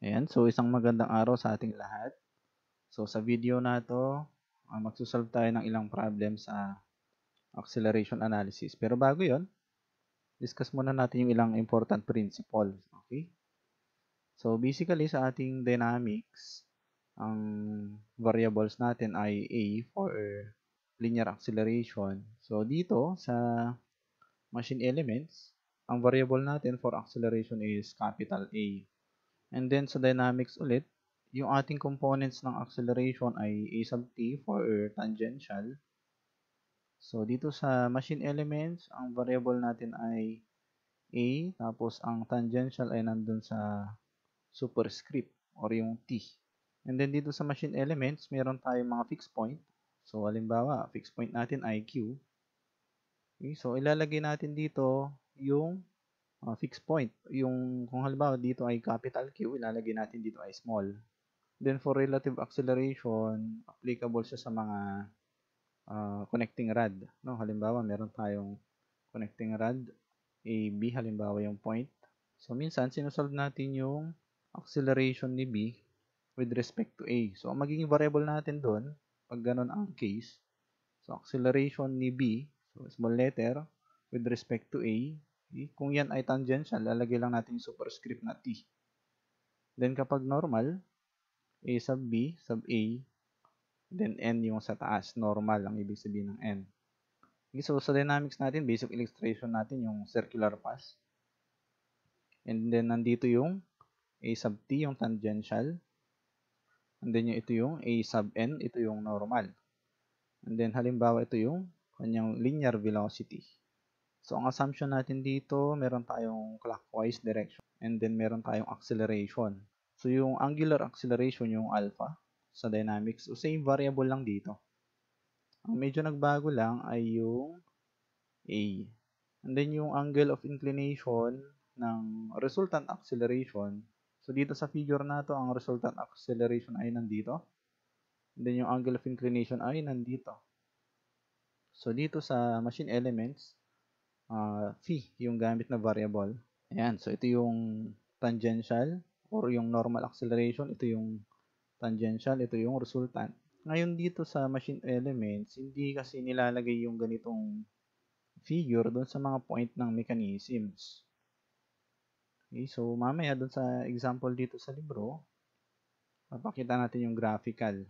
Ayan, so isang magandang araw sa ating lahat. So sa video na to, uh, magsusolve tayo ng ilang problem sa acceleration analysis. Pero bago yon, discuss muna natin yung ilang important principles. Okay? So basically sa ating dynamics, ang variables natin ay A for linear acceleration. So dito sa machine elements, ang variable natin for acceleration is capital A. And then sa dynamics ulit, yung ating components ng acceleration ay A sub t for tangential. So dito sa machine elements, ang variable natin ay A, tapos ang tangential ay nandun sa superscript or yung T. And then dito sa machine elements, meron tayong mga fixed point. So halimbawa, fixed point natin ay Q. Okay, so ilalagay natin dito yung Uh, fixed point, yung kung halimbawa dito ay capital Q, ilalagay natin dito ay small. Then for relative acceleration, applicable siya sa mga uh, connecting rod. No, halimbawa, meron tayong connecting rod, B halimbawa yung point. So minsan sinosolve natin yung acceleration ni B with respect to A. So ang magiging variable natin doon, pag ganun ang case, so acceleration ni B, so small letter with respect to A, Okay? Kung yan ay tangential, lalagay lang natin yung superscript na T. Then kapag normal, A sub B sub A, then N yung sa taas. Normal ang ibig sabihin ng N. Okay, so sa dynamics natin, basic illustration natin yung circular path. And then nandito yung A sub T, yung tangential. And then ito yung A sub N, ito yung normal. And then halimbawa ito yung kanyang linear velocity. So, ang assumption natin dito, meron tayong clockwise direction and then meron tayong acceleration. So, yung angular acceleration, yung alpha sa dynamics, o same variable lang dito. Ang medyo nagbago lang ay yung A. And then, yung angle of inclination ng resultant acceleration. So, dito sa figure na to, ang resultant acceleration ay nandito. And then, yung angle of inclination ay nandito. So, dito sa machine elements, uh, ah, phi, yung gamit na variable. Ayan, so ito yung tangential or yung normal acceleration, ito yung tangential, ito yung resultant. Ngayon dito sa machine elements, hindi kasi nilalagay yung ganitong figure doon sa mga point ng mechanisms. Okay, so mamaya doon sa example dito sa libro, mapakita natin yung graphical.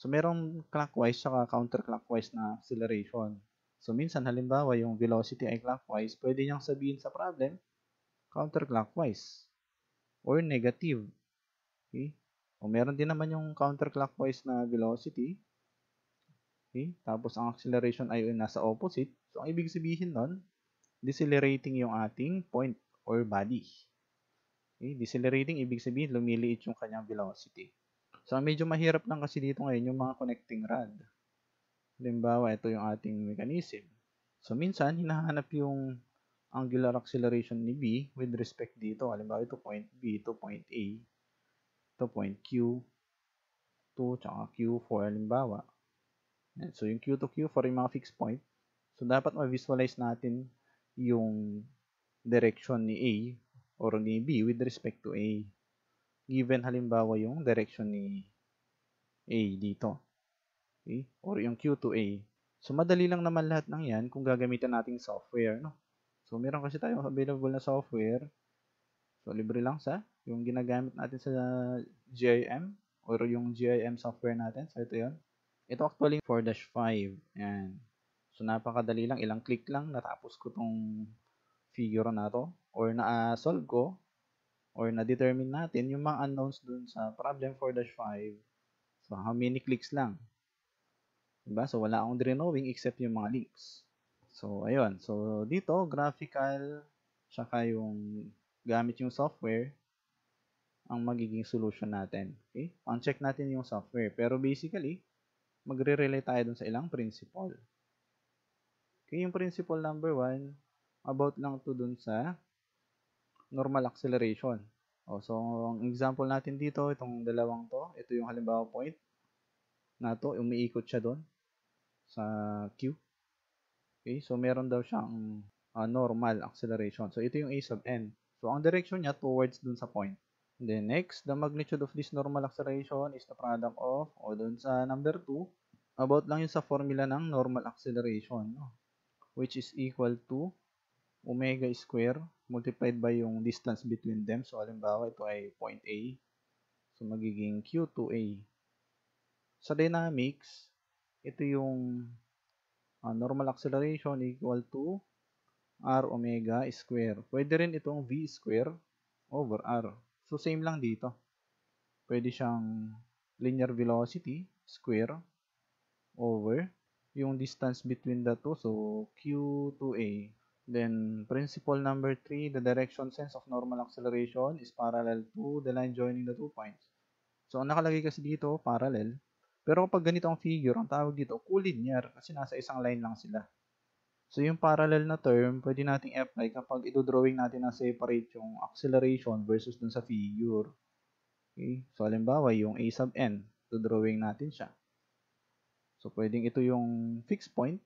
So merong clockwise saka counterclockwise na acceleration. So minsan halimbawa yung velocity ay clockwise, pwede niyang sabihin sa problem counterclockwise or negative. Okay? O meron din naman yung counterclockwise na velocity. Okay? Tapos ang acceleration ay nasa opposite. So ang ibig sabihin nun, decelerating yung ating point or body. Okay? Decelerating, ibig sabihin lumiliit yung kanyang velocity. So, ang medyo mahirap lang kasi dito ngayon yung mga connecting rod. Halimbawa, ito yung ating mechanism. So, minsan, hinahanap yung angular acceleration ni B with respect dito. Halimbawa, ito point B, ito point A, ito point Q, 2, tsaka Q4, halimbawa. Ayan. So, yung Q to Q4 yung mga fixed point. So, dapat ma-visualize natin yung direction ni A or ni B with respect to A. Given, halimbawa, yung direction ni A dito q or yung Q2A. So, madali lang naman lahat ng yan kung gagamitan nating software. No? So, meron kasi tayo available na software. So, libre lang sa yung ginagamit natin sa GIM or yung GIM software natin. So, ito yon Ito actually 4-5. Yan. So, napakadali lang. Ilang click lang. Natapos ko tong figure na to or na-solve ko or na-determine natin yung mga unknowns dun sa problem 4-5. So, how many clicks lang? Diba? So, wala akong drenowing except yung mga links. So, ayun. So, dito, graphical, tsaka yung gamit yung software, ang magiging solution natin. Okay? Uncheck natin yung software. Pero basically, magre-relay tayo dun sa ilang principle. Okay, yung principle number one, about lang to dun sa normal acceleration. O, so, ang example natin dito, itong dalawang to, ito yung halimbawa point na to, umiikot siya dun sa Q. Okay, so meron daw siyang uh, normal acceleration. So ito yung A sub n. So ang direction niya towards dun sa point. And then next, the magnitude of this normal acceleration is the product of, o dun sa number 2, about lang yun sa formula ng normal acceleration, no? which is equal to omega square multiplied by yung distance between them. So halimbawa ito ay point A. So magiging Q to A. Sa dynamics, ito yung uh, normal acceleration equal to r omega square. Pwede rin itong v square over r. So, same lang dito. Pwede siyang linear velocity square over yung distance between the two. So, q to a. Then, principle number 3, the direction sense of normal acceleration is parallel to the line joining the two points. So, ang nakalagay kasi dito, parallel. Pero kapag ganito ang figure, ang tawag dito, collinear kasi nasa isang line lang sila. So yung parallel na term, pwede nating apply kapag ito-drawing natin na separate yung acceleration versus dun sa figure. Okay? So halimbawa, yung A sub n, ito-drawing natin siya. So pwedeng ito yung fixed point.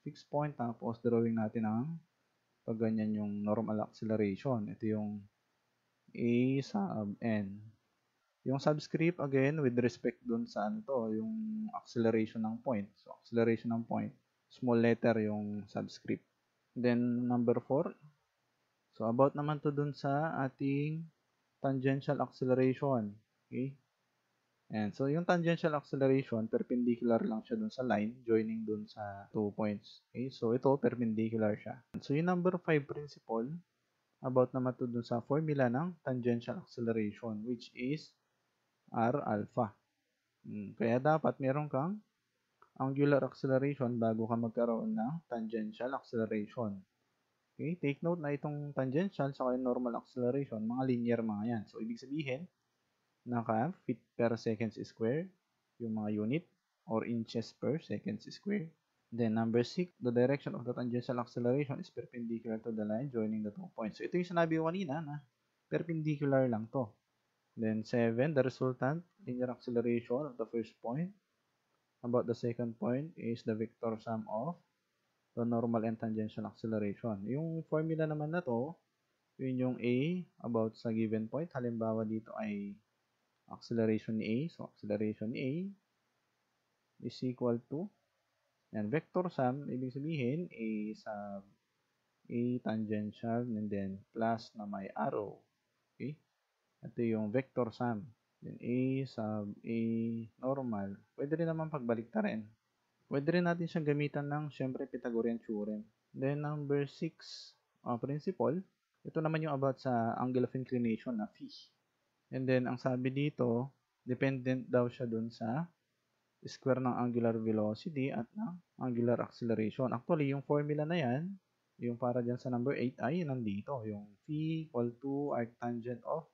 Fixed point, tapos drawing natin ang pag ganyan yung normal acceleration. Ito yung A sub n. Yung subscript, again, with respect dun sa ano to, yung acceleration ng point. So, acceleration ng point, small letter yung subscript. Then, number 4. So, about naman to dun sa ating tangential acceleration. Okay? And so, yung tangential acceleration, perpendicular lang siya dun sa line, joining dun sa two points. Okay? So, ito, perpendicular siya. So, yung number 5 principle, about naman to dun sa formula ng tangential acceleration, which is r alpha. Hmm, kaya dapat meron kang angular acceleration bago ka magkaroon ng tangential acceleration. Okay, take note na itong tangential sa yung normal acceleration, mga linear mga yan. So, ibig sabihin, naka feet per seconds square, yung mga unit, or inches per seconds square. Then, number 6, the direction of the tangential acceleration is perpendicular to the line joining the two points. So, ito yung sinabi ko kanina na perpendicular lang to. Then 7, the resultant linear acceleration of the first point about the second point is the vector sum of the normal and tangential acceleration. Yung formula naman na to, yun yung A about sa given point. Halimbawa dito ay acceleration ni A. So, acceleration ni A is equal to and vector sum, ibig sabihin, A sa A tangential and then plus na may arrow. Ito yung vector sum. Then A sub A normal. Pwede rin naman pagbalik rin. Pwede rin natin siyang gamitan ng, syempre, Pythagorean theorem. Then, number 6 uh, principle. Ito naman yung about sa angle of inclination na phi. And then, ang sabi dito, dependent daw siya dun sa square ng angular velocity at ng angular acceleration. Actually, yung formula na yan, yung para dyan sa number 8 ay nandito. Yung phi equal to arctangent of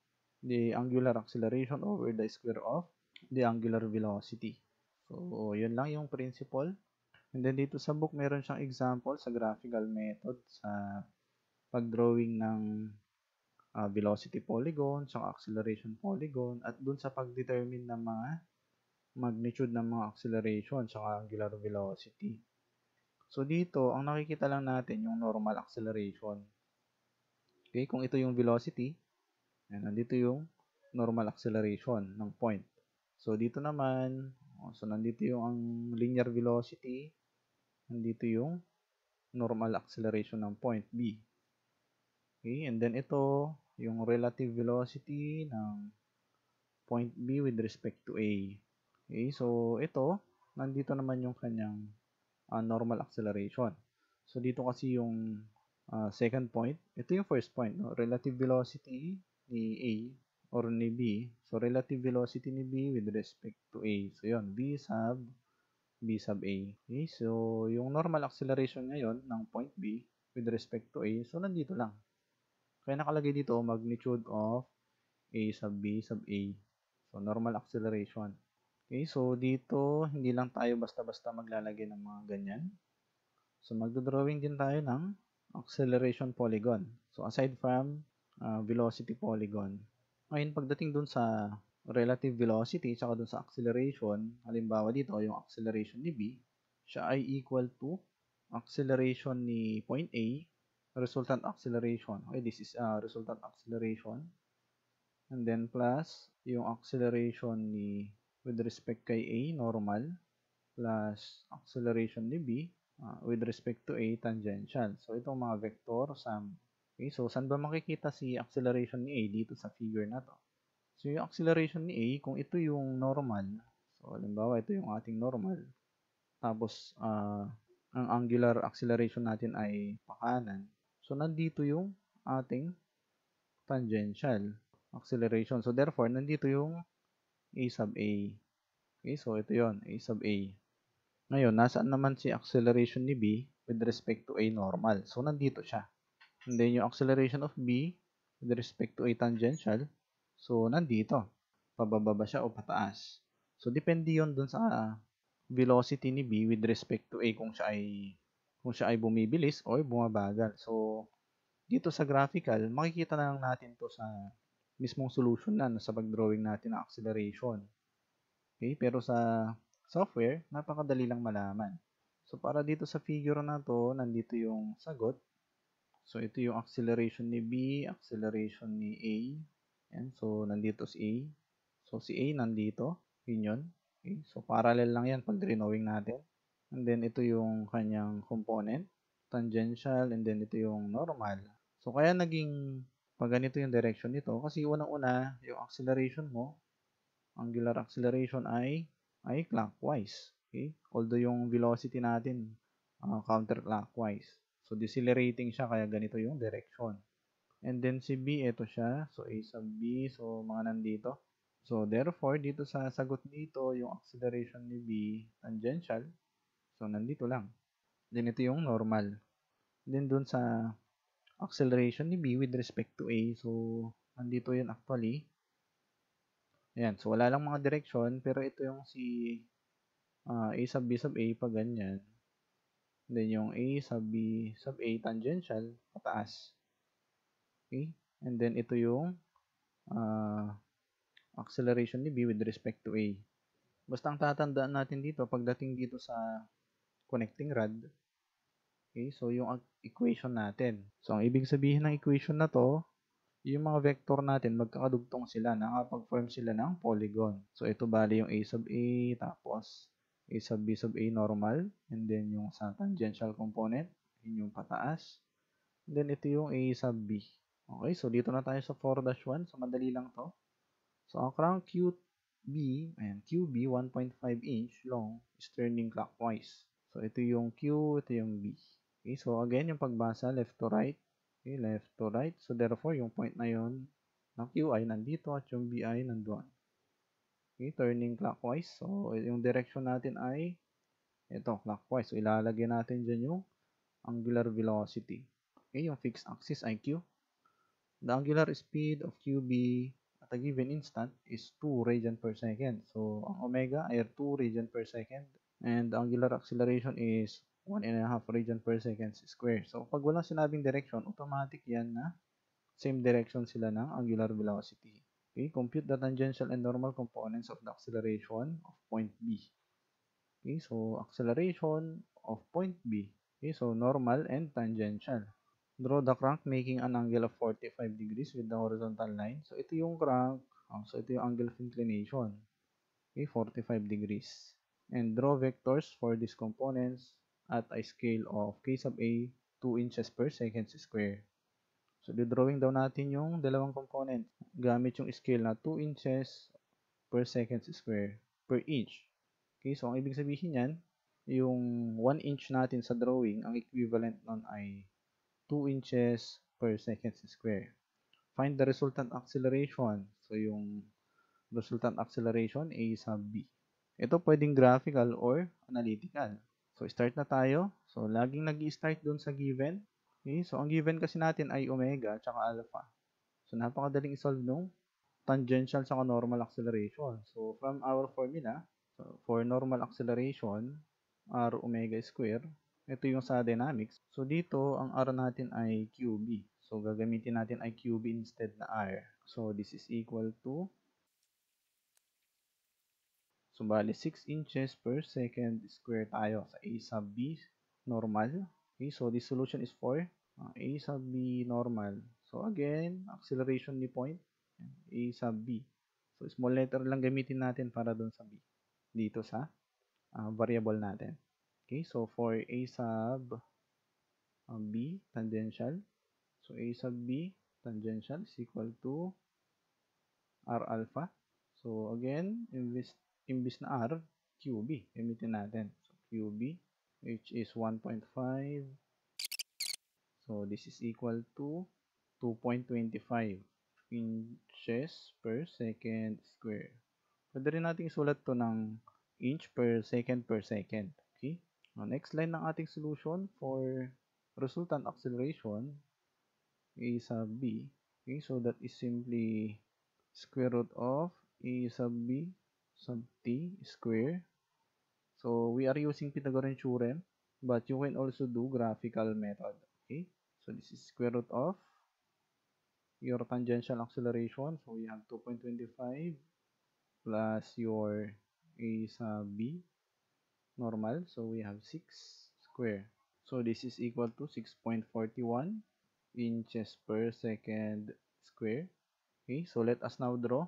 the angular acceleration over the square of the angular velocity. So, yun lang yung principle. And then dito sa book, meron siyang example sa graphical method sa pag-drawing ng uh, velocity polygon, sa acceleration polygon, at dun sa pag-determine ng mga magnitude ng mga acceleration sa angular velocity. So dito, ang nakikita lang natin yung normal acceleration. Okay, kung ito yung velocity, And nandito yung normal acceleration ng point. So, dito naman, oh, so nandito yung ang linear velocity, nandito yung normal acceleration ng point B. Okay, and then ito, yung relative velocity ng point B with respect to A. Okay, so ito, nandito naman yung kanyang uh, normal acceleration. So dito kasi yung uh, second point, ito yung first point, no? relative velocity ni A or ni B. So, relative velocity ni B with respect to A. So, yon B sub B sub A. Okay? So, yung normal acceleration ngayon ng point B with respect to A, so, nandito lang. Kaya nakalagay dito, magnitude of A sub B sub A. So, normal acceleration. Okay, so dito, hindi lang tayo basta-basta maglalagay ng mga ganyan. So, magdodrawing din tayo ng acceleration polygon. So, aside from uh, velocity polygon. Ngayon, pagdating dun sa relative velocity, tsaka dun sa acceleration, halimbawa dito, yung acceleration ni B, siya ay equal to acceleration ni point A, resultant acceleration. Okay, this is uh, resultant acceleration. And then plus yung acceleration ni with respect kay A, normal, plus acceleration ni B uh, with respect to A, tangential. So, itong mga vector sum Okay, so saan ba makikita si acceleration ni A dito sa figure na to? So yung acceleration ni A, kung ito yung normal, so halimbawa ito yung ating normal, tapos uh, ang angular acceleration natin ay pakanan. So nandito yung ating tangential acceleration. So therefore, nandito yung A sub A. Okay, so ito yon A sub A. Ngayon, nasaan naman si acceleration ni B with respect to A normal? So nandito siya. And then yung acceleration of B with respect to A tangential, so nandito, Pabababa siya o pataas? So depende yon dun sa velocity ni B with respect to A kung siya ay kung siya ay bumibilis o bumabagal. So dito sa graphical, makikita na lang natin to sa mismong solution na sa pagdrawing natin ng acceleration. Okay, pero sa software, napakadali lang malaman. So para dito sa figure na to, nandito yung sagot So, ito yung acceleration ni B, acceleration ni A. Ayan. So, nandito si A. So, si A nandito. Yun yun. Okay. So, parallel lang yan pag drawing natin. And then, ito yung kanyang component. Tangential. And then, ito yung normal. So, kaya naging pag ganito yung direction nito. Kasi unang-una, yung acceleration mo, angular acceleration ay, ay clockwise. Okay? Although yung velocity natin, uh, counterclockwise. So, decelerating siya, kaya ganito yung direction. And then, si B, ito siya. So, A sub B. So, mga nandito. So, therefore, dito sa sagot dito, yung acceleration ni B, tangential. So, nandito lang. Then, ito yung normal. Then, dun sa acceleration ni B with respect to A. So, nandito yun actually. Ayan. So, wala lang mga direction. Pero ito yung si uh, A sub B sub A pa ganyan. Then yung A sub B sub A tangential pataas. Okay? And then ito yung uh, acceleration ni B with respect to A. Basta ang tatandaan natin dito pagdating dito sa connecting rod, okay? So yung equation natin. So ang ibig sabihin ng equation na to, yung mga vector natin magkakadugtong sila, nakakapag-form sila ng polygon. So ito bali yung A sub A tapos A sub B sub A normal. And then yung sa tangential component, yun yung pataas. And then ito yung A sub B. Okay, so dito na tayo sa 4-1. So madali lang to. So ang crank QB, ayan, QB 1.5 inch long is turning clockwise. So ito yung Q, ito yung B. Okay, so again yung pagbasa left to right. Okay, left to right. So therefore yung point na yon ng Q ay nandito at yung B ay nandoon. Okay, turning clockwise. So, yung direction natin ay ito, clockwise. So, ilalagay natin dyan yung angular velocity. Okay, yung fixed axis ay Q. The angular speed of QB at a given instant is 2 radian per second. So, ang omega ay 2 radian per second. And the angular acceleration is 1.5 radian per second square. So, pag walang sinabing direction, automatic yan na same direction sila ng angular velocity. Okay, compute the tangential and normal components of the acceleration of point B. Okay, so acceleration of point B. Okay, so normal and tangential. Draw the crank making an angle of 45 degrees with the horizontal line. So ito yung crank, ah, so ito yung angle of inclination. Okay, 45 degrees. And draw vectors for these components at a scale of k sub a 2 inches per second square. So, drawing daw natin yung dalawang component gamit yung scale na 2 inches per seconds square per inch. Okay, so ang ibig sabihin niyan, yung 1 inch natin sa drawing, ang equivalent nun ay 2 inches per seconds square. Find the resultant acceleration. So, yung resultant acceleration, A sub B. Ito pwedeng graphical or analytical. So, start na tayo. So, laging nag start dun sa given. Okay, so ang given kasi natin ay omega at alpha. So napakadaling isolve nung tangential sa normal acceleration. So from our formula, so for normal acceleration, r omega square, ito yung sa dynamics. So dito, ang r natin ay qb. So gagamitin natin ay qb instead na r. So this is equal to So, bali 6 inches per second square tayo sa A sub B normal p. So, the solution is 4. Uh, a sub b normal. So, again, acceleration ni point. A sub b. So, small letter lang gamitin natin para doon sa b. Dito sa uh, variable natin. Okay, so for a sub uh, b tangential. So, a sub b tangential is equal to r alpha. So, again, imbis, imbis na r, qb. Gamitin natin. So, qb which is 1.5 so this is equal to 2.25 inches per second square pwede rin natin isulat to ng inch per second per second okay Now, next line ng ating solution for resultant acceleration a sub b okay so that is simply square root of a sub b sub t square So we are using Pythagorean theorem, but you can also do graphical method. Okay, so this is square root of your tangential acceleration. So we have 2.25 plus your A sub B normal. So we have 6 square. So this is equal to 6.41 inches per second square. Okay, so let us now draw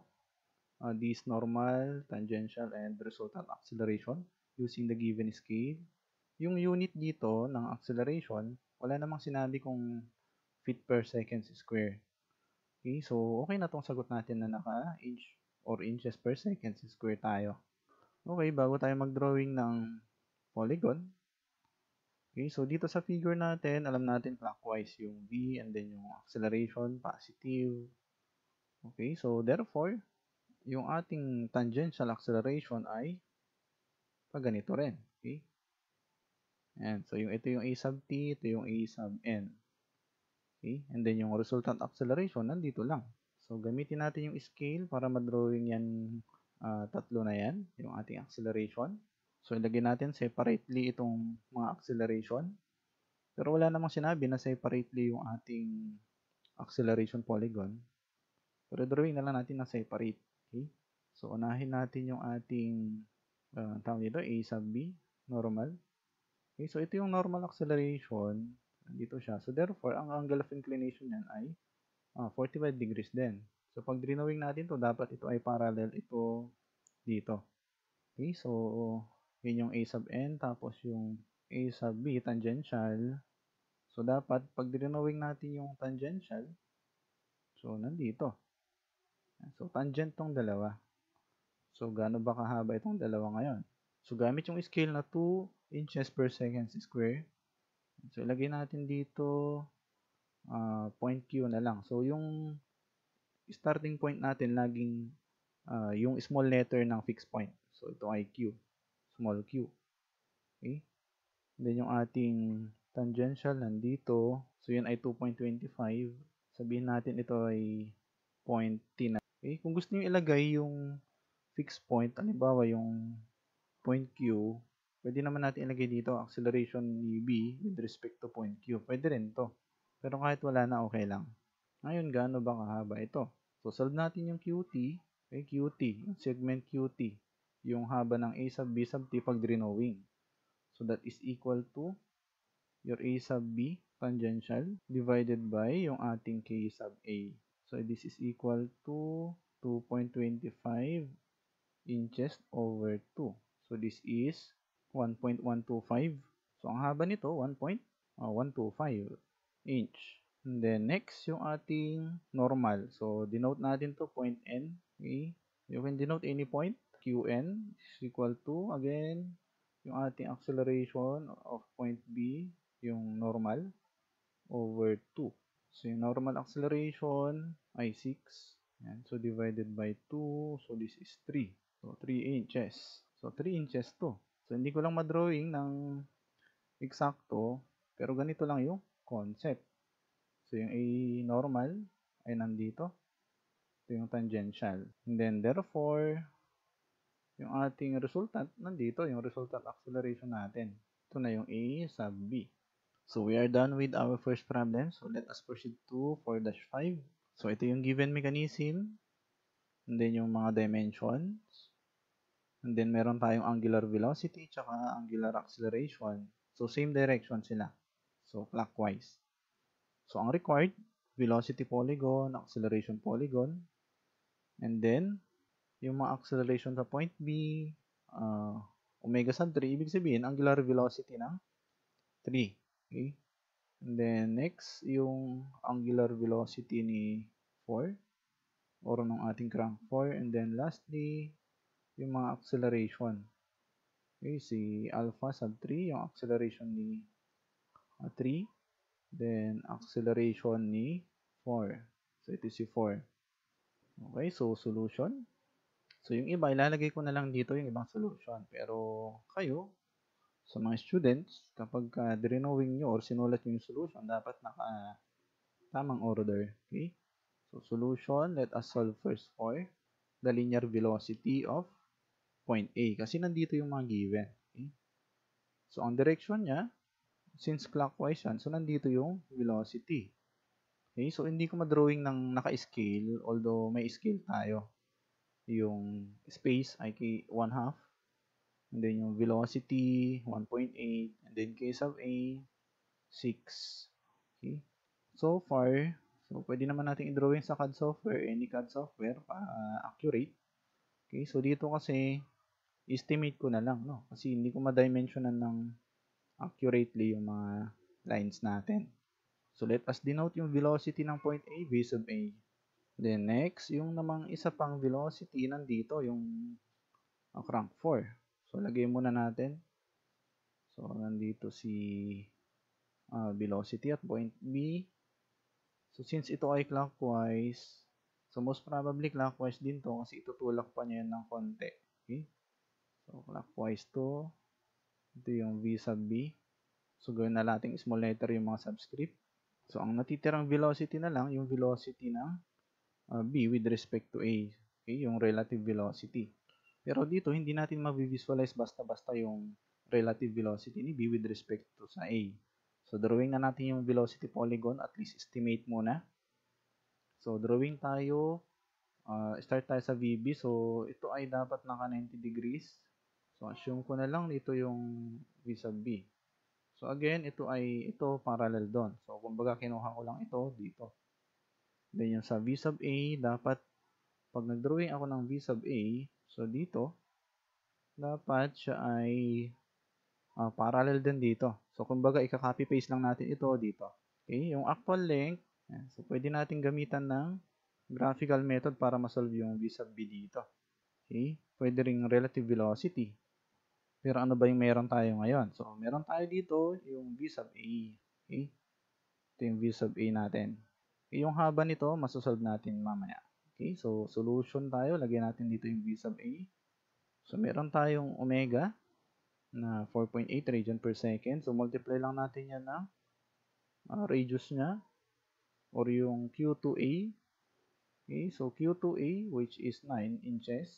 uh, normal, tangential, and resultant acceleration. using the given scale. Yung unit dito ng acceleration, wala namang sinabi kung feet per seconds square. Okay, so okay na tong sagot natin na naka inch or inches per seconds square tayo. Okay, bago tayo mag-drawing ng polygon, Okay, so dito sa figure natin, alam natin clockwise yung V and then yung acceleration, positive. Okay, so therefore, yung ating tangential acceleration ay Ah, ganito rin. Okay? And So, yung, ito yung A sub T, ito yung A sub N. Okay? And then, yung resultant acceleration, nandito lang. So, gamitin natin yung scale para madrawing yan, uh, tatlo na yan, yung ating acceleration. So, ilagay natin separately itong mga acceleration. Pero wala namang sinabi na separately yung ating acceleration polygon. Pero drawing na lang natin na separate. Okay? So, unahin natin yung ating uh, tawag dito, A sub B, normal. Okay, so ito yung normal acceleration, dito siya. So therefore, ang angle of inclination niyan ay uh, ah, 45 degrees din. So pag drawing natin to, dapat ito ay parallel ito dito. Okay, so yun yung A sub N, tapos yung A sub B, tangential. So dapat pag drawing natin yung tangential, so nandito. So tangent tong dalawa. So, gaano ba kahaba itong dalawa ngayon? So, gamit yung scale na 2 inches per second square. So, ilagay natin dito uh, point Q na lang. So, yung starting point natin laging uh, yung small letter ng fixed point. So, ito ay Q. Small Q. Okay? Then, yung ating tangential nandito. So, yun ay 2.25. Sabihin natin ito ay point T na. Okay? Kung gusto niyo ilagay yung fixed point, halimbawa yung point Q, pwede naman natin ilagay dito acceleration ni B with respect to point Q. Pwede rin to. Pero kahit wala na, okay lang. Ngayon, gaano ba kahaba ito? So, solve natin yung QT. Okay, QT, yung segment QT. Yung haba ng A sub B sub T pag drenowing. So, that is equal to your A sub B tangential divided by yung ating K sub A. So, this is equal to 2.25 inches over 2. So this is 1.125. So ang haba nito 1.125 ah, inch. And then next yung ating normal. So denote natin to point N. Okay? You can denote any point. Qn is equal to again yung ating acceleration of point B yung normal over 2. So, yung normal acceleration i 6. Yan. So, divided by 2. So, this is 3. So, 3 inches. So, 3 inches to. So, hindi ko lang madrawing ng eksakto, pero ganito lang yung concept. So, yung A normal ay nandito. Ito yung tangential. And then, therefore, yung ating resultant, nandito yung resultant acceleration natin. Ito na yung A sub B. So, we are done with our first problem. So, let us proceed to 4-5. So, ito yung given mechanism and then yung mga dimensions, and then meron tayong angular velocity tsaka angular acceleration. So, same direction sila. So, clockwise. So, ang required, velocity polygon, acceleration polygon, and then, yung mga acceleration sa point B, uh, omega sub 3, ibig sabihin, angular velocity ng 3. Okay? And then, next, yung angular velocity ni 4 or ng ating crank crankbore. And then lastly, yung mga acceleration. Okay, si alpha sub 3, yung acceleration ni 3. Ah, then, acceleration ni 4. So, ito si 4. Okay, so solution. So, yung iba, ilalagay ko na lang dito yung ibang solution. Pero, kayo, sa mga students, kapag uh, ah, drenowing nyo or sinulat nyo yung solution, dapat naka tamang order. Okay? So solution, let us solve first for the linear velocity of point A. Kasi nandito yung mga given. Okay? So ang direction niya, since clockwise yan, so nandito yung velocity. Okay, so hindi ko ma-drawing ng naka-scale, although may scale tayo. Yung space, ay 1 half. And then yung velocity, 1.8. And then case of A, 6. Okay. So far, So, pwede naman natin i-drawing sa CAD software, any eh, CAD software, pa uh, accurate. Okay, so dito kasi, estimate ko na lang, no? Kasi hindi ko ma-dimensionan ng accurately yung mga lines natin. So, let us denote yung velocity ng point A, V sub A. Then, next, yung namang isa pang velocity nandito, yung uh, crank 4. So, lagay muna natin. So, nandito si uh, velocity at point B. So, since ito ay clockwise, so most probably clockwise din to kasi itutulak pa niya yan ng konti. Okay? So, clockwise to. Ito yung V sub B. So, gawin na natin small letter yung mga subscript. So, ang natitirang velocity na lang, yung velocity ng uh, B with respect to A. Okay? Yung relative velocity. Pero dito, hindi natin mavivisualize basta-basta yung relative velocity ni B with respect to sa A. So, drawing na natin yung velocity polygon. At least estimate muna. So, drawing tayo. Uh, start tayo sa VB. So, ito ay dapat naka 90 degrees. So, assume ko na lang dito yung V sub B. So, again, ito ay ito parallel doon. So, kumbaga, kinuha ko lang ito dito. Then, yung sa V sub A, dapat pag nag-drawing ako ng V sub A, so dito, dapat siya ay uh, parallel din dito. So, kumbaga, ika-copy-paste lang natin ito dito. Okay, yung actual link, so pwede natin gamitan ng graphical method para masolve yung V sub B dito. Okay, pwede ring relative velocity. Pero ano ba yung meron tayo ngayon? So, meron tayo dito yung V sub A. Okay, ito yung V sub A natin. Okay, yung haba nito, masosolve natin mamaya. Okay, so solution tayo, lagyan natin dito yung V sub A. So, meron tayong omega na 4.8 radian per second. So, multiply lang natin yan ng uh, radius niya or yung Q2A. Okay, so Q2A which is 9 inches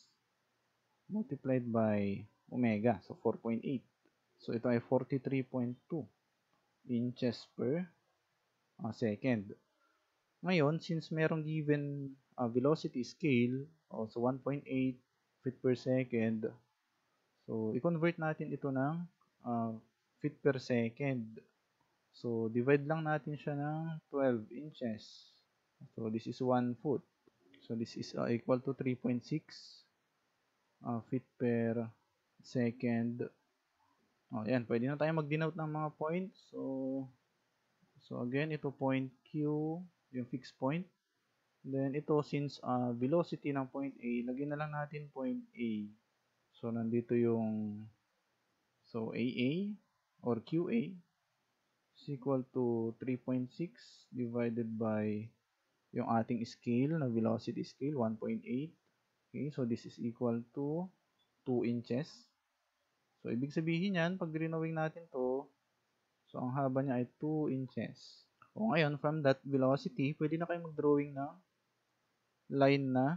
multiplied by omega, so 4.8. So, ito ay 43.2 inches per uh, second. Ngayon, since merong given uh, velocity scale, oh, so 1.8 feet per second, So, i-convert natin ito ng uh, feet per second. So, divide lang natin siya ng 12 inches. So, this is 1 foot. So, this is uh, equal to 3.6 uh, ah, feet per second. O, oh, yan. Pwede na tayo mag-denote ng mga points. So, so again, ito point Q, yung fixed point. Then, ito, since uh, velocity ng point A, lagyan na lang natin point A. So, nandito yung so AA or QA is equal to 3.6 divided by yung ating scale na velocity scale, 1.8. Okay, so this is equal to 2 inches. So, ibig sabihin yan, pag rinawing natin to, so ang haba niya ay 2 inches. O ngayon, from that velocity, pwede na kayo mag-drawing ng line na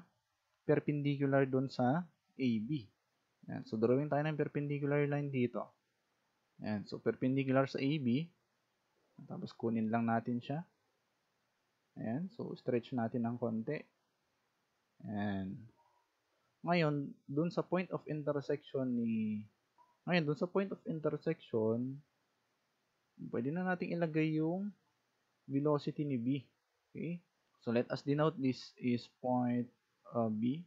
perpendicular doon sa AB. Ayan. So, drawing tayo ng perpendicular line dito. Ayan. So, perpendicular sa AB. Tapos, kunin lang natin siya. Ayan. So, stretch natin ng konti. Ayan. Ngayon, dun sa point of intersection ni... Ngayon, dun sa point of intersection, pwede na natin ilagay yung velocity ni B. Okay? So, let us denote this is point uh, B.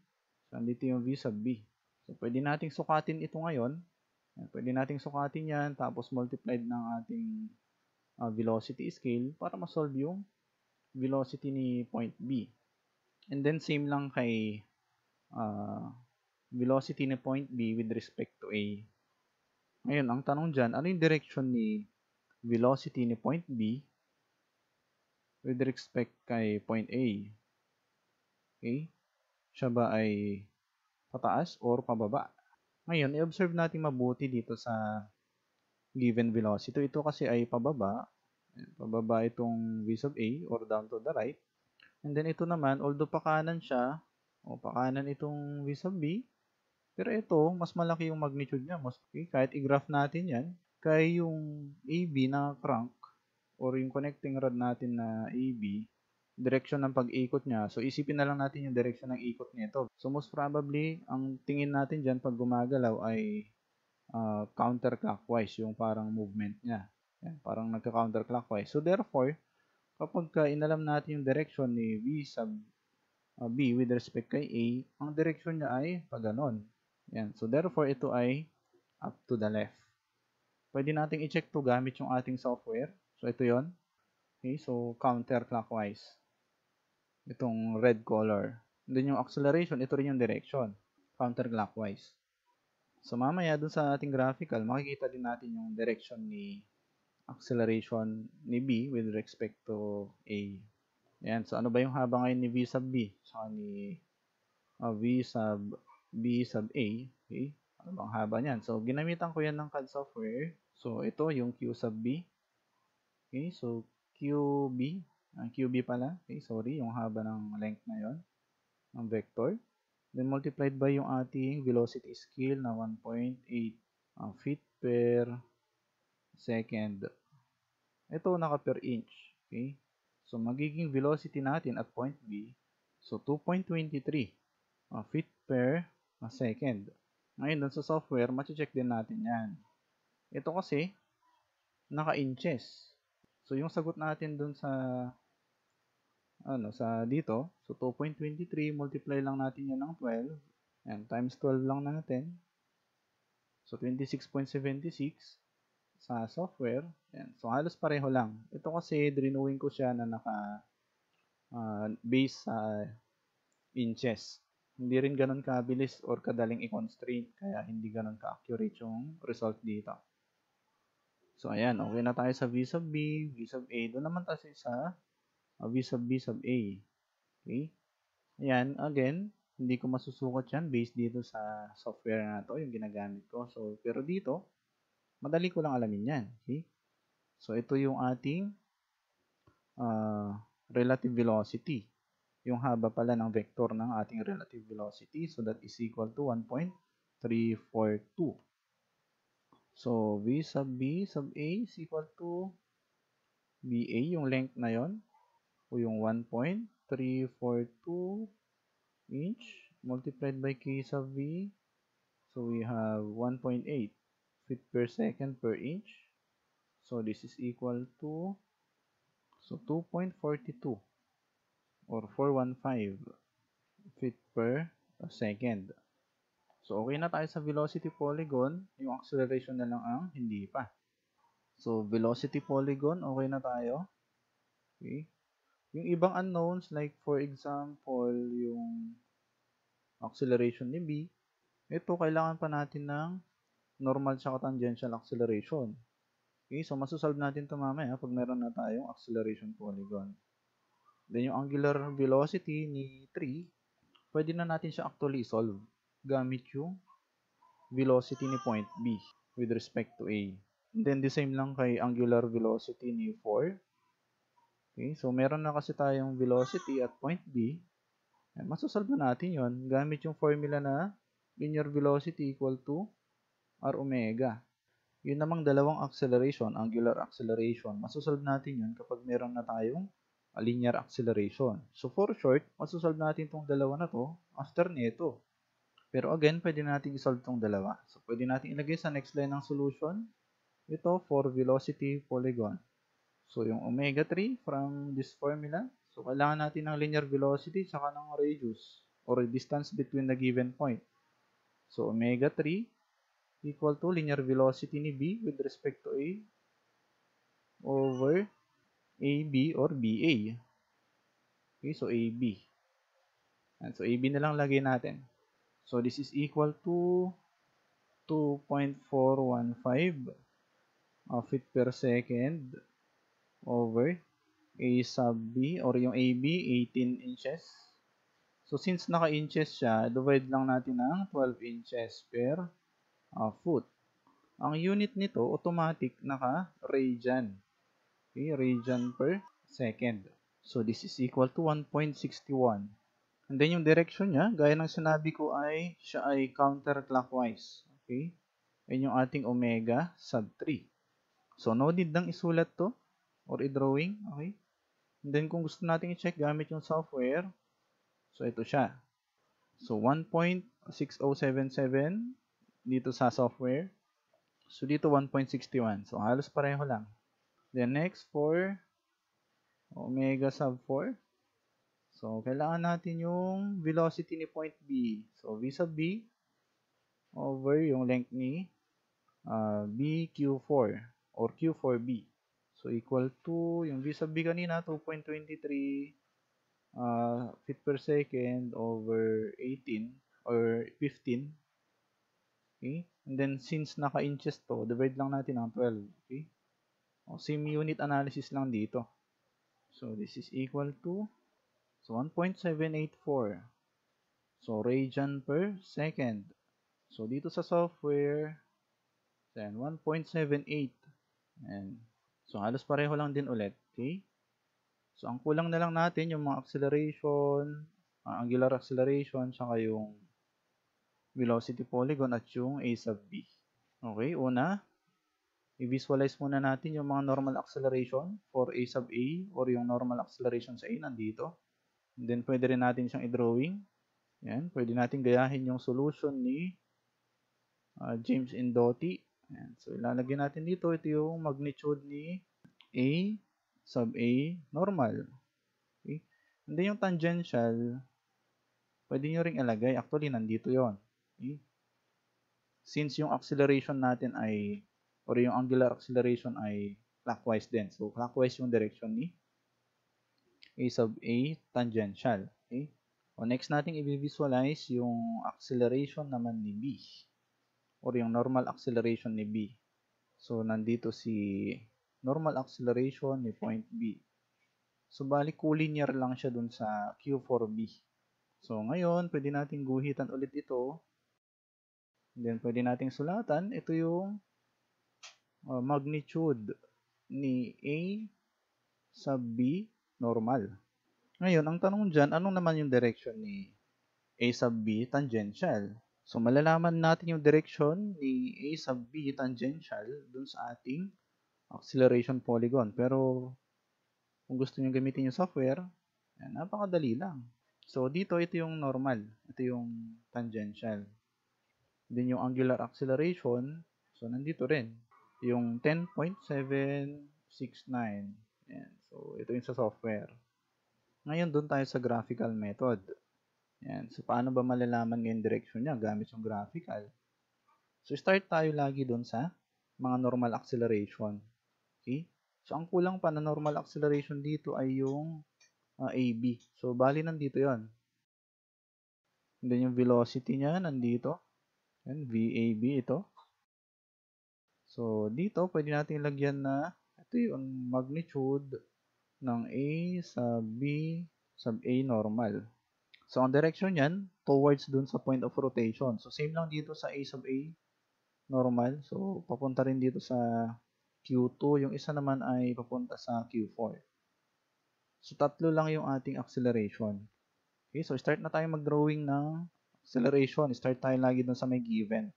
So, andito yung V sa B. So, pwede nating sukatin ito ngayon. pwede nating sukatin yan, tapos multiplied ng ating uh, velocity scale para masolve yung velocity ni point B. And then, same lang kay uh, velocity ni point B with respect to A. Ngayon, ang tanong dyan, ano yung direction ni velocity ni point B with respect kay point A? Okay? Siya ba ay pataas or pababa. Ngayon, i-observe natin mabuti dito sa given velocity. Ito kasi ay pababa. Pababa itong V sub A or down to the right. And then ito naman, although pakanan siya, o pakanan itong V sub B, pero ito, mas malaki yung magnitude niya. Mas, okay, kahit i-graph natin yan, kaya yung AB na crank or yung connecting rod natin na AB, direksyon ng pag-ikot niya. So, isipin na lang natin yung direksyon ng ikot nito. So, most probably, ang tingin natin dyan pag gumagalaw ay uh, counterclockwise, yung parang movement niya. Yan, parang nagka-counterclockwise. So, therefore, kapag ka inalam natin yung direction ni V sub uh, B with respect kay A, ang direksyon niya ay paganon. Yan. So, therefore, ito ay up to the left. Pwede nating i-check to gamit yung ating software. So, ito yon Okay, so counterclockwise itong red color. Then yung acceleration, ito rin yung direction, counterclockwise. So mamaya dun sa ating graphical, makikita din natin yung direction ni acceleration ni B with respect to A. Ayan, so ano ba yung haba ngayon ni V sub B? So ni uh, V sub B sub A, okay? Ano bang haba niyan? So ginamitan ko yan ng CAD software. So ito yung Q sub B. Okay, so QB uh, ah, QB pala. Okay, sorry, yung haba ng length na yon ng vector. Then multiplied by yung ating velocity scale na 1.8 uh, ah, feet per second. Ito naka per inch. Okay? So magiging velocity natin at point B, so 2.23 uh, ah, feet per second. Ngayon, dun sa software, mache-check din natin yan. Ito kasi, naka-inches. So, yung sagot natin dun sa ano sa dito. So 2.23 multiply lang natin 'yan ng 12. Ayan, times 12 lang natin. So 26.76 sa software. Ayan. So halos pareho lang. Ito kasi drenewing ko siya na naka uh, base sa uh, inches. Hindi rin ganun kabilis or kadaling i-constrain kaya hindi ganun ka-accurate yung result dito. So ayan, okay na tayo sa V sub B, V sub A. Doon naman tayo sa uh, v sub b sub a. Okay? Ayan, again, hindi ko masusukat yan based dito sa software na to, yung ginagamit ko. So, pero dito, madali ko lang alamin yan. Okay? So, ito yung ating uh, relative velocity. Yung haba pala ng vector ng ating relative velocity. So, that is equal to 1.342. So, v sub b sub a is equal to ba, yung length na yon po yung 1.342 inch multiplied by K sub V. So we have 1.8 feet per second per inch. So this is equal to so 2.42 or 415 feet per second. So, okay na tayo sa velocity polygon. Yung acceleration na lang ang hindi pa. So, velocity polygon, okay na tayo. Okay. Yung ibang unknowns, like for example, yung acceleration ni B, ito kailangan pa natin ng normal sa tangential acceleration. Okay, so masosolve natin ito mamaya pag meron na tayong acceleration polygon. Then yung angular velocity ni 3, pwede na natin siya actually solve gamit yung velocity ni point B with respect to A. And then the same lang kay angular velocity ni 4 Okay, so meron na kasi tayong velocity at point B. masosolve na natin yon gamit yung formula na linear velocity equal to r omega. Yun namang dalawang acceleration, angular acceleration, masosolve natin yon kapag meron na tayong linear acceleration. So for short, masosolve natin tong dalawa na to after nito. Pero again, pwede natin isolve tong dalawa. So pwede natin ilagay sa next line ng solution. Ito for velocity polygon. So, yung omega 3 from this formula. So, kailangan natin ng linear velocity saka ng radius or distance between the given point. So, omega 3 equal to linear velocity ni B with respect to A over AB or BA. Okay, so AB. And so, AB na lang lagay natin. So, this is equal to 2.415 uh, feet per second over A sub B or yung AB 18 inches. So since naka-inches siya, divide lang natin ng 12 inches per uh, foot. Ang unit nito automatic naka-radian. Okay, radian per second. So this is equal to 1.61. And then yung direction niya, gaya ng sinabi ko ay siya ay counterclockwise. Okay? Yan yung ating omega sub 3. So no need nang isulat to or i-drawing. Okay? And then kung gusto natin i-check gamit yung software, so ito siya. So 1.6077 dito sa software. So dito 1.61. So halos pareho lang. Then next for omega sub 4. So kailangan natin yung velocity ni point B. So V sub B over yung length ni uh, ah, BQ4 or Q4B. So, equal to, yung V sub B kanina, 2.23 uh, ah, feet per second over 18 or 15. Okay? And then, since naka-inches to, divide lang natin ng 12. Okay? O, oh, same unit analysis lang dito. So, this is equal to so 1.784. So, radian per second. So, dito sa software, then 1.78. And So, halos pareho lang din ulit. Okay? So, ang kulang na lang natin yung mga acceleration, uh, angular acceleration, saka yung velocity polygon at yung A sub B. Okay, una, i-visualize muna natin yung mga normal acceleration for A sub A or yung normal acceleration sa A nandito. And then, pwede rin natin siyang i-drawing. Yan, pwede natin gayahin yung solution ni uh, James Indotti Ayan. So, ilalagay natin dito, ito yung magnitude ni A sub A normal. Okay? And then yung tangential, pwede nyo ring ilagay. Actually, nandito yon okay? Since yung acceleration natin ay, or yung angular acceleration ay clockwise din. So, clockwise yung direction ni A sub A tangential. Okay? O next natin i-visualize yung acceleration naman ni B or yung normal acceleration ni B. So, nandito si normal acceleration ni point B. So, bali collinear lang siya dun sa Q4B. So, ngayon, pwede nating guhitan ulit ito. And then, pwede nating sulatan. Ito yung uh, magnitude ni A sa B normal. Ngayon, ang tanong dyan, anong naman yung direction ni A sub B tangential? So, malalaman natin yung direction ni A sub B tangential dun sa ating acceleration polygon. Pero, kung gusto nyo gamitin yung software, yan, napakadali lang. So, dito, ito yung normal. Ito yung tangential. Then, yung angular acceleration, so, nandito rin. Yung 10.769. Yan. So, ito yung sa software. Ngayon, dun tayo sa graphical method. Yan. So, paano ba malalaman ngayon direction niya gamit yung graphical? So, start tayo lagi doon sa mga normal acceleration. Okay? So, ang kulang pa na normal acceleration dito ay yung uh, ah, AB. So, bali nandito yon And then, yung velocity niya nandito. And VAB ito. So, dito, pwede natin lagyan na ito yung magnitude ng A sub B sub A normal. So, ang direction yan, towards dun sa point of rotation. So, same lang dito sa A sub A, normal. So, papunta rin dito sa Q2. Yung isa naman ay papunta sa Q4. So, tatlo lang yung ating acceleration. Okay, so start na tayo mag-drawing ng acceleration. Start tayo lagi dun sa may given.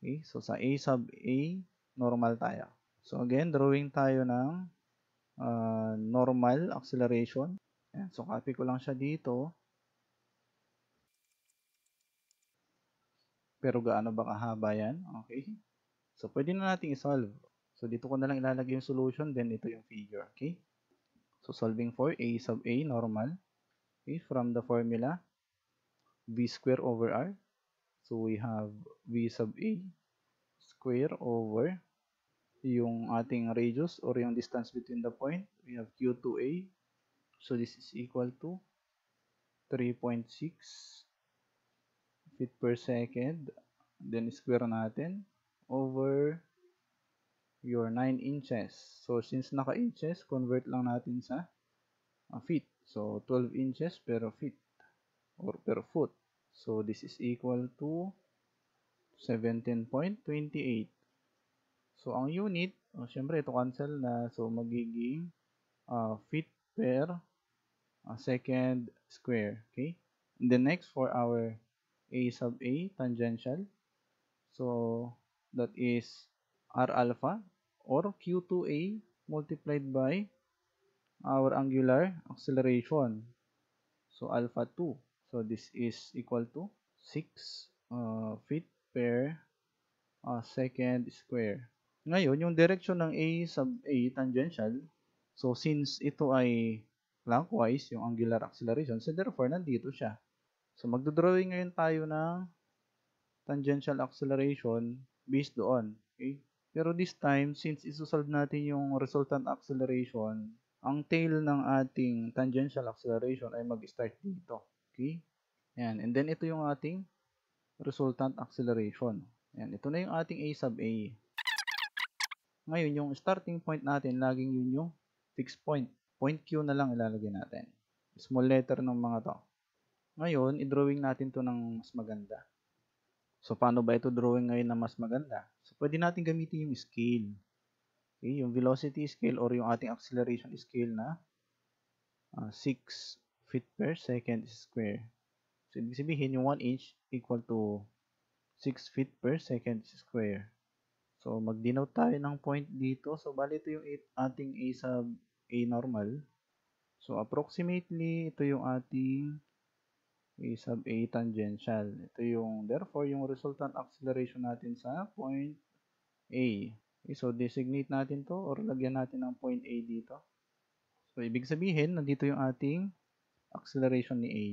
Okay, so sa A sub A, normal tayo. So, again, drawing tayo ng uh, normal acceleration. Ayan, so, copy ko lang siya dito. Pero gaano ba kahaba yan? Okay. So, pwede na natin isolve. So, dito ko na lang ilalagay yung solution, then ito yung figure. Okay? So, solving for A sub A, normal. Okay, from the formula, V square over R. So, we have V sub A square over yung ating radius or yung distance between the point. We have Q2A. So, this is equal to 3.6 feet per second. Then, square natin over your 9 inches. So, since naka-inches, convert lang natin sa uh, feet. So, 12 inches per feet or per foot. So, this is equal to 17.28. So, ang unit, oh, syempre ito cancel na. So, magiging uh, feet per uh, second square. Okay? And then next, for our a sub a tangential. So that is r alpha or q2a multiplied by our angular acceleration. So alpha 2. So this is equal to 6 uh, feet per uh, second square. Ngayon, yung direction ng A sub A tangential, so since ito ay clockwise, yung angular acceleration, so therefore, nandito siya. So, magdodrawing ngayon tayo ng tangential acceleration based doon. Okay? Pero this time, since isusolve natin yung resultant acceleration, ang tail ng ating tangential acceleration ay mag-start dito. Okay? Ayan. And then, ito yung ating resultant acceleration. Ayan. Ito na yung ating A sub A. Ngayon, yung starting point natin, laging yun yung fixed point. Point Q na lang ilalagay natin. Small letter ng mga to. Ngayon, i-drawing natin to ng mas maganda. So, paano ba ito drawing ngayon na mas maganda? So, pwede natin gamitin yung scale. Okay, yung velocity scale or yung ating acceleration scale na uh, ah, 6 feet per second square. So, ibig sabihin yung 1 inch equal to 6 feet per second square. So, mag-denote tayo ng point dito. So, bali ito yung ating A sub A normal. So, approximately, ito yung ating A sub A tangential. Ito yung, therefore, yung resultant acceleration natin sa point A. Okay, so, designate natin to or lagyan natin ng point A dito. So, ibig sabihin, nandito yung ating acceleration ni A.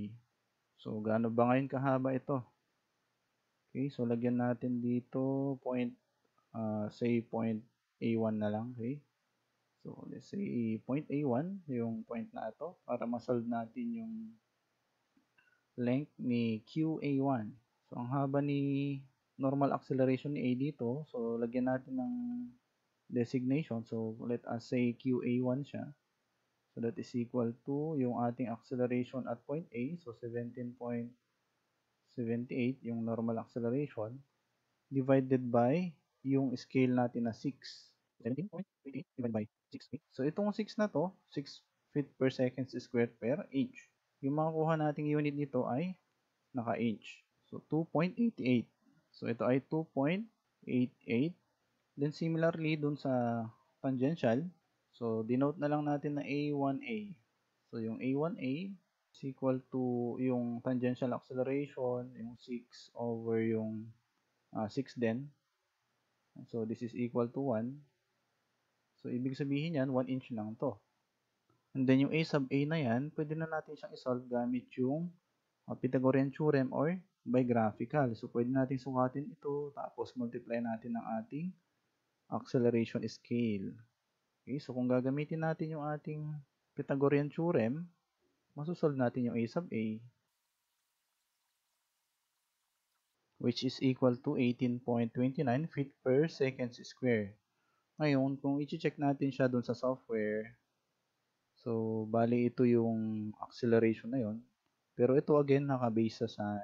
So, gaano ba ngayon kahaba ito? Okay, so lagyan natin dito point, uh, say point A1 na lang. Okay. So, let's say point A1, yung point na ito, para masolve natin yung length ni QA1. So, ang haba ni normal acceleration ni A dito. So, lagyan natin ng designation. So, let us say QA1 siya. So, that is equal to yung ating acceleration at point A. So, 17.78 yung normal acceleration divided by yung scale natin na 6. 17.88 divided by 6 feet. So, itong 6 na to, 6 feet per seconds squared per inch yung makukuha nating unit nito ay naka-inch. So, 2.88. So, ito ay 2.88. Then, similarly, dun sa tangential, so, denote na lang natin na A1A. So, yung A1A is equal to yung tangential acceleration, yung 6 over yung uh, ah, 6 din. So, this is equal to 1. So, ibig sabihin yan, 1 inch lang to. And then yung a sub a na yan, pwede na natin siyang isolve gamit yung uh, Pythagorean theorem or by graphical. So pwede natin sukatin ito tapos multiply natin ng ating acceleration scale. Okay, so kung gagamitin natin yung ating Pythagorean theorem, masosolve natin yung a sub a which is equal to 18.29 feet per seconds square. Ngayon, kung i-check natin siya doon sa software, So, bali ito yung acceleration na yon. Pero ito again, nakabase sa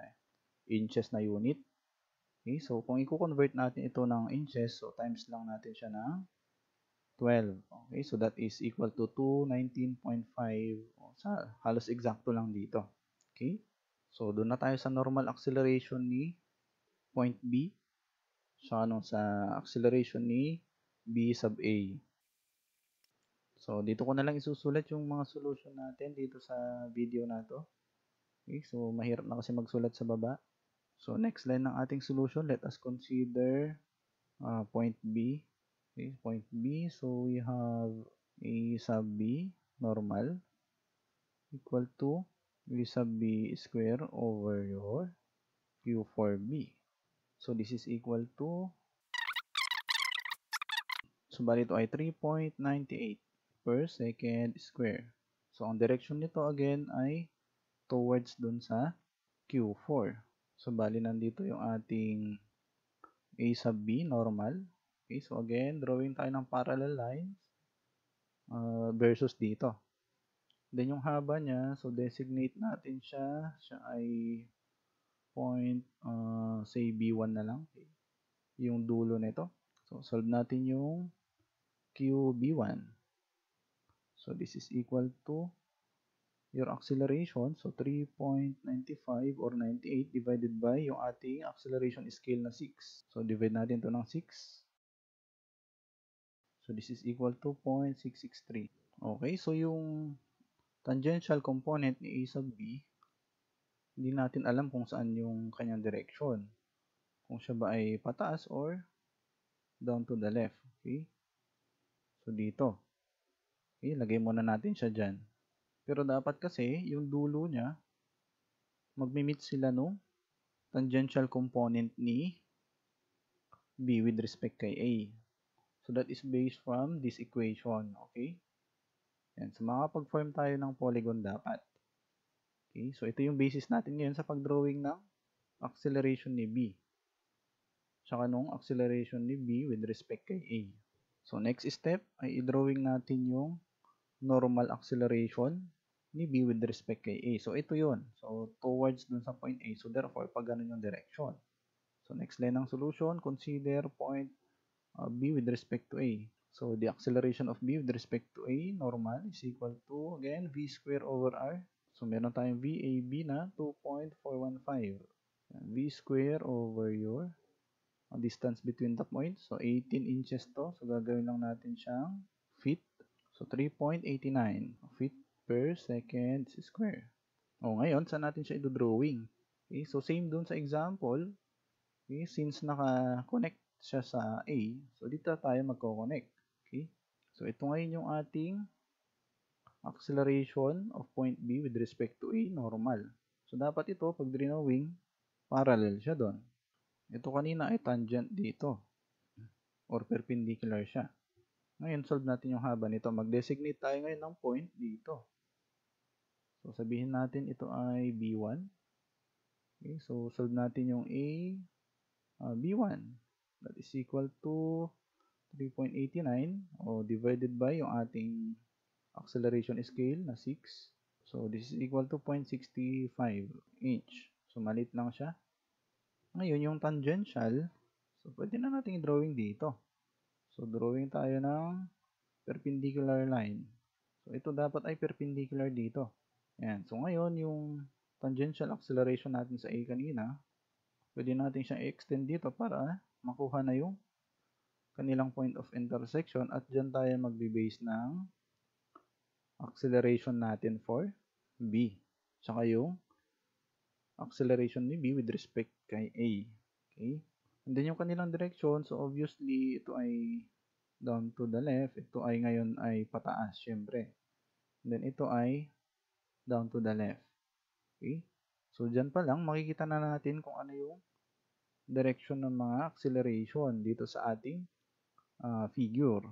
inches na unit. Okay, so kung i-convert natin ito ng inches, so times lang natin siya na 12. Okay, so that is equal to 219.5. Sa halos exacto lang dito. Okay? So, doon na tayo sa normal acceleration ni point B. Sa ano sa acceleration ni B sub A. So, dito ko na lang isusulat yung mga solution natin dito sa video na to. Okay, so, mahirap na kasi magsulat sa baba. So, next line ng ating solution, let us consider uh, point B. Okay, point B, so we have A sub B, normal, equal to A sub B square over your Q4B. So, this is equal to, so, bali ito ay 3.98 per second square. So, ang direction nito again ay towards dun sa Q4. So, bali nandito yung ating A sub B, normal. Okay, so again, drawing tayo ng parallel lines uh, versus dito. Then, yung haba niya, so designate natin siya. Siya ay point, uh, say B1 na lang. Okay. Yung dulo nito. So, solve natin yung QB1. So this is equal to your acceleration. So 3.95 or 98 divided by yung ating acceleration scale na 6. So divide natin to ng 6. So this is equal to 0.663. Okay, so yung tangential component ni A sub B, hindi natin alam kung saan yung kanyang direction. Kung siya ba ay pataas or down to the left. Okay? So dito. Okay, lagay muna natin siya dyan. Pero dapat kasi yung dulo niya, magmi-meet sila no tangential component ni B with respect kay A. So that is based from this equation, okay? Yan, so makapag-form tayo ng polygon dapat. Okay, so ito yung basis natin ngayon sa pag-drawing ng acceleration ni B. Tsaka nung acceleration ni B with respect kay A. So next step ay i-drawing natin yung normal acceleration ni B with respect kay A. So, ito yon So, towards dun sa point A. So, therefore, pag ganun yung direction. So, next line ng solution, consider point uh, B with respect to A. So, the acceleration of B with respect to A, normal, is equal to, again, V square over R. So, meron tayong VAB na 2.415. V square over your uh, distance between the points. So, 18 inches to. So, gagawin lang natin siyang So, 3.89 feet per second square. O, ngayon, saan natin siya i-drawing? Okay, so, same dun sa example. Okay, since naka-connect siya sa A, so dito tayo magko-connect. Okay? So, ito ngayon yung ating acceleration of point B with respect to A, normal. So, dapat ito, pag drawing, parallel siya doon. Ito kanina ay tangent dito or perpendicular siya. Ngayon, solve natin yung haba nito. Mag-designate tayo ngayon ng point dito. So, sabihin natin ito ay B1. Okay, so, solve natin yung A, uh, ah, B1. That is equal to 3.89 o divided by yung ating acceleration scale na 6. So, this is equal to 0.65 inch. So, malit lang siya. Ngayon, yung tangential, so, pwede na natin i-drawing dito. So, drawing tayo ng perpendicular line. So, ito dapat ay perpendicular dito. Ayan. So, ngayon, yung tangential acceleration natin sa A kanina, pwede natin siyang i-extend dito para makuha na yung kanilang point of intersection at dyan tayo magbe-base ng acceleration natin for B. Tsaka yung acceleration ni B with respect kay A. Okay? And then yung kanilang direction, so obviously ito ay down to the left, ito ay ngayon ay pataas, syempre. And then ito ay down to the left. Okay? So, diyan pa lang, makikita na natin kung ano yung direction ng mga acceleration dito sa ating uh, figure.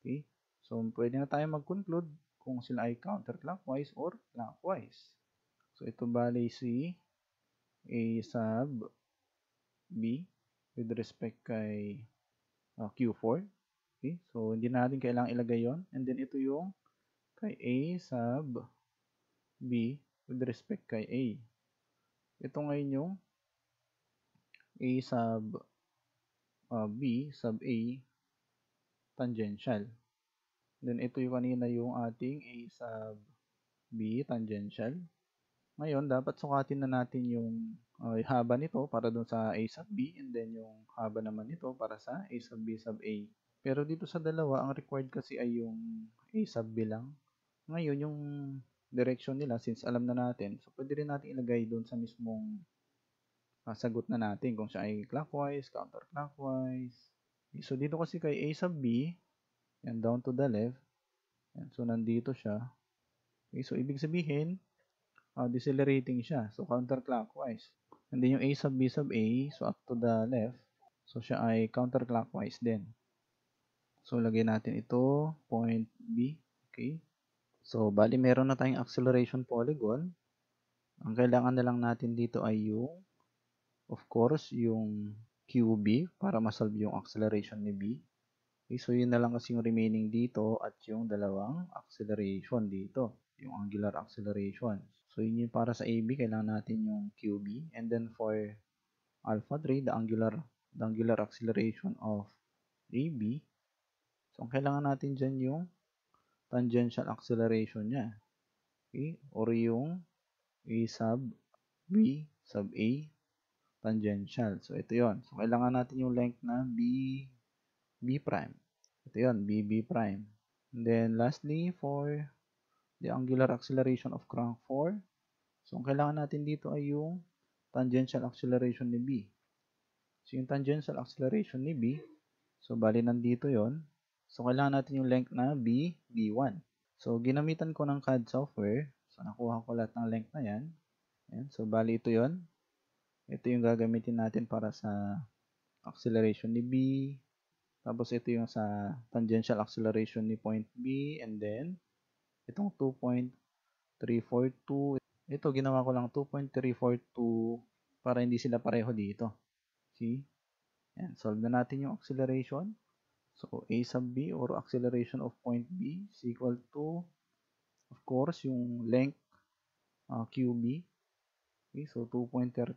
Okay? So, pwede na tayong mag-conclude kung sila ay counterclockwise or clockwise. So, ito bali si A sub B with respect kay uh, ah, Q4. Okay, so hindi na natin kailangang ilagay yon And then ito yung kay A sub B with respect kay A. Ito ngayon yung A sub uh, B sub A tangential. Then ito yung kanina yung ating A sub B tangential. Ngayon, dapat sukatin na natin yung uh, haba nito para dun sa A sub B and then yung haba naman nito para sa A sub B sub A. Pero dito sa dalawa, ang required kasi ay yung A eh, sub B lang. Ngayon, yung direction nila, since alam na natin, so pwede rin natin ilagay doon sa mismong uh, sagot na natin kung siya ay clockwise, counterclockwise. Okay, so dito kasi kay A sub B, yan, down to the left. Yan, so nandito siya. Okay, so ibig sabihin, uh, decelerating siya. So counterclockwise. And then yung A sub B sub A, so up to the left. So siya ay counterclockwise din. So, lagyan natin ito, point B. Okay. So, bali meron na tayong acceleration polygon. Ang kailangan na lang natin dito ay yung, of course, yung QB para masolve yung acceleration ni B. Okay, so, yun na lang kasi yung remaining dito at yung dalawang acceleration dito, yung angular acceleration. So, yun yung para sa AB, kailangan natin yung QB. And then for alpha 3, the angular, the angular acceleration of AB So, ang kailangan natin dyan yung tangential acceleration niya. Okay? Or yung A sub B sub A tangential. So, ito yon So, kailangan natin yung length na B, B prime. Ito yon BB prime. And then, lastly, for the angular acceleration of crank 4. So, ang kailangan natin dito ay yung tangential acceleration ni B. So, yung tangential acceleration ni B, so, bali nandito yon So, kailangan natin yung length na B, B1. So, ginamitan ko ng CAD software. So, nakuha ko lahat ng length na yan. Ayan. So, bali ito yon Ito yung gagamitin natin para sa acceleration ni B. Tapos, ito yung sa tangential acceleration ni point B. And then, itong 2.342. Ito, ginawa ko lang 2.342 para hindi sila pareho dito. See? Ayan. Solve na natin yung acceleration. So, A sub B or acceleration of point B is equal to, of course, yung length uh, QB. Okay, so, 2.34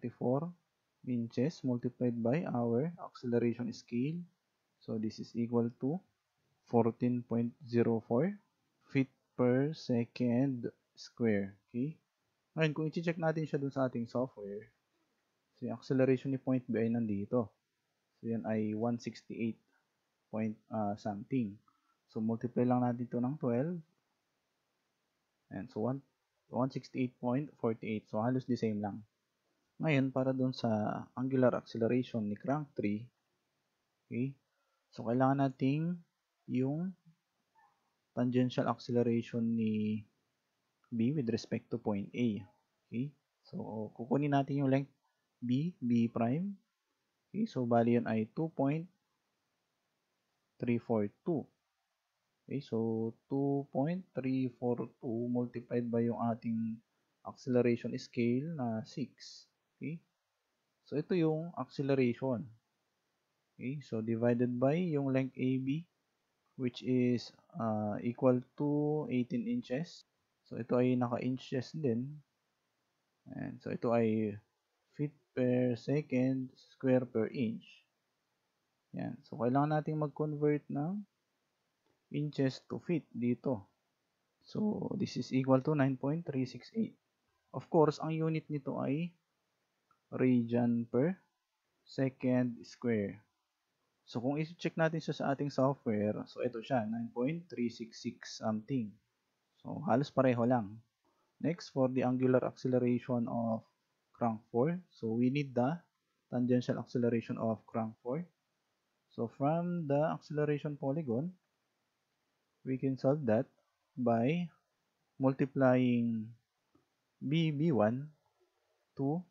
inches multiplied by our acceleration scale. So, this is equal to 14.04 feet per second square. Okay? Ngayon, kung i-check natin siya dun sa ating software, so yung acceleration ni point B ay nandito. So, yan ay 168 point uh, something. So, multiply lang natin ito ng 12. And so, 168.48. So, halos the same lang. Ngayon, para doon sa angular acceleration ni crank 3, okay, so kailangan nating yung tangential acceleration ni B with respect to point A. Okay, so kukunin natin yung length B, B prime. Okay, so bali yun ay 2.0. 342. Okay, so 2.342 multiplied by yung ating acceleration scale na 6. Okay? So ito yung acceleration. Okay, so divided by yung length AB which is uh, equal to 18 inches. So ito ay naka-inches din. And so ito ay feet per second square per inch. Yan. So, kailangan nating mag-convert ng inches to feet dito. So, this is equal to 9.368. Of course, ang unit nito ay radian per second square. So, kung i-check natin siya sa ating software, so ito siya, 9.366 something. So, halos pareho lang. Next, for the angular acceleration of crank 4, so we need the tangential acceleration of crank 4. So from the acceleration polygon, we can solve that by multiplying BB1 to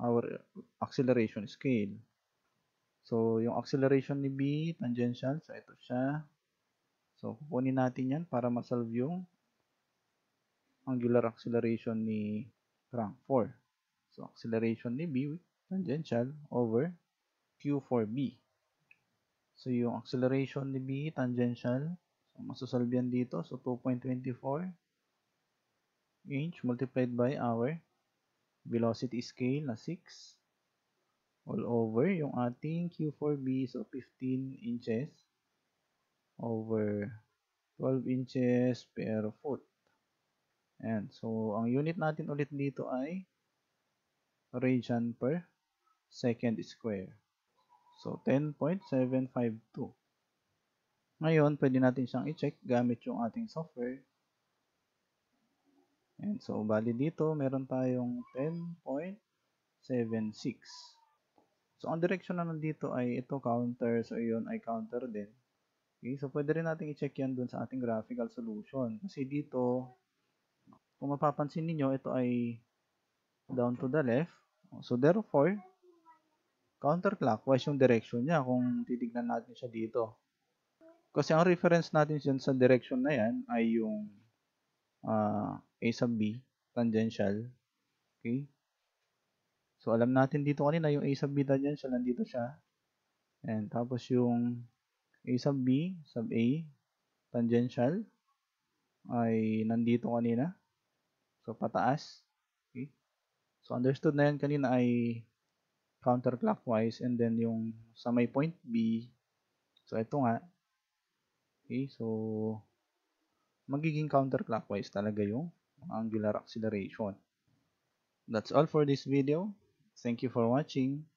our acceleration scale. So, yung acceleration ni B, tangential. So, ito siya. So, kukunin natin yan para masolve yung angular acceleration ni crank 4. So, acceleration ni B, tangential over Q4B. So, yung acceleration ni B, tangential. So, masasalbihan dito. So, 2.24 inch multiplied by hour. Velocity scale na 6 all over yung ating Q4B. So, 15 inches over 12 inches per foot. Ayan. So, ang unit natin ulit dito ay radian per second square. So, 10.752. Ngayon, pwede natin siyang i-check gamit yung ating software. And so, bali dito, meron tayong 10.76. So, ang direction na nandito ay ito counter. So, yun ay counter din. Okay, so pwede rin natin i-check yan dun sa ating graphical solution. Kasi dito, kung mapapansin ninyo, ito ay down to the left. So, therefore, counterclockwise yung direction niya kung titignan natin siya dito. Kasi ang reference natin dyan sa direction na yan ay yung uh, A sub B, tangential. Okay? So, alam natin dito kanina yung A sub B tangential, nandito siya. And tapos yung A sub B sub A tangential ay nandito kanina. So, pataas. Okay? So, understood na yan kanina ay counterclockwise and then yung sa may point B so ito nga okay so magiging counterclockwise talaga yung angular acceleration that's all for this video thank you for watching